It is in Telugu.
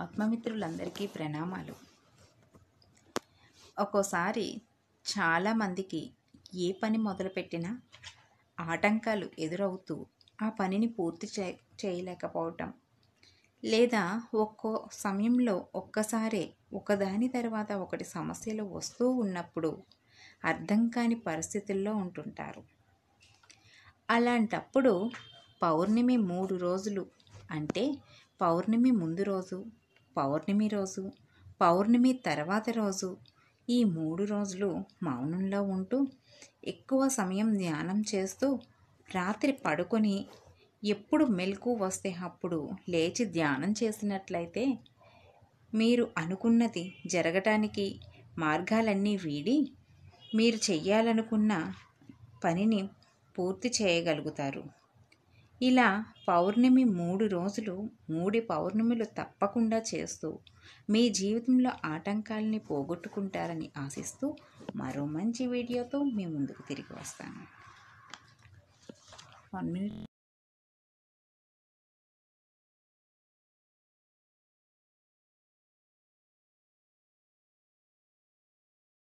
ఆత్మమిత్రులందరికీ ప్రణామాలు ఒక్కోసారి చాలామందికి ఏ పని మొదలుపెట్టినా ఆటంకాలు ఎదురవుతూ ఆ పనిని పూర్తి చే చేయలేకపోవటం లేదా ఒక్కో సమయంలో ఒక్కసారే ఒకదాని తర్వాత ఒకటి సమస్యలు వస్తూ ఉన్నప్పుడు అర్థం కాని పరిస్థితుల్లో ఉంటుంటారు అలాంటప్పుడు పౌర్ణమి మూడు రోజులు అంటే పౌర్ణమి ముందు రోజు పౌర్ణమి రోజు పౌర్ణమి తర్వాత రోజు ఈ మూడు రోజులు మౌనంలో ఉంటూ ఎక్కువ సమయం ధ్యానం చేస్తూ రాత్రి పడుకొని ఎప్పుడు మెలకు వస్తే అప్పుడు లేచి ధ్యానం చేసినట్లయితే మీరు అనుకున్నది జరగటానికి మార్గాలన్నీ వీడి మీరు చెయ్యాలనుకున్న పనిని పూర్తి చేయగలుగుతారు ఇలా పౌర్ణమి మూడు రోజులు మూడు పౌర్ణమిలు తప్పకుండా చేస్తూ మీ జీవితంలో ఆటంకాలని పోగొట్టుకుంటారని ఆశిస్తూ మరో మంచి వీడియోతో మీ ముందుకు తిరిగి వస్తాను వన్ మినిట్